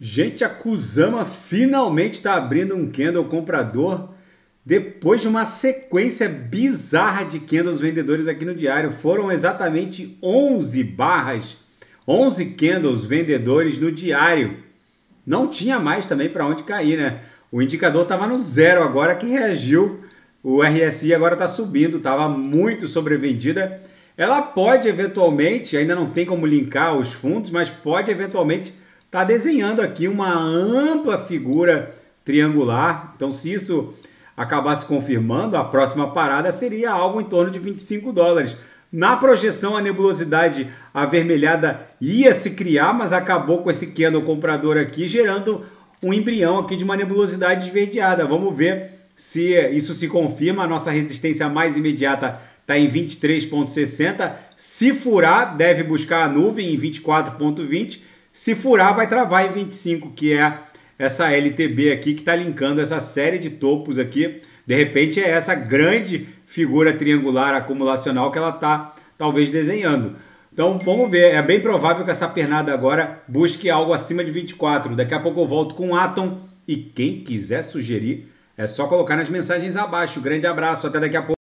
Gente, a Kusama finalmente está abrindo um candle comprador depois de uma sequência bizarra de candles vendedores aqui no diário. Foram exatamente 11 barras, 11 candles vendedores no diário. Não tinha mais também para onde cair, né? O indicador estava no zero agora que reagiu. O RSI agora está subindo, estava muito sobrevendida. Ela pode eventualmente, ainda não tem como linkar os fundos, mas pode eventualmente está desenhando aqui uma ampla figura triangular. Então, se isso acabasse confirmando, a próxima parada seria algo em torno de 25 dólares. Na projeção, a nebulosidade avermelhada ia se criar, mas acabou com esse candle comprador aqui, gerando um embrião aqui de uma nebulosidade esverdeada. Vamos ver se isso se confirma. A nossa resistência mais imediata está em 23,60. Se furar, deve buscar a nuvem em 24,20. Se furar, vai travar em 25, que é essa LTB aqui que está linkando essa série de topos aqui. De repente é essa grande figura triangular acumulacional que ela está talvez desenhando. Então vamos ver, é bem provável que essa pernada agora busque algo acima de 24. Daqui a pouco eu volto com o Atom e quem quiser sugerir é só colocar nas mensagens abaixo. Grande abraço, até daqui a pouco.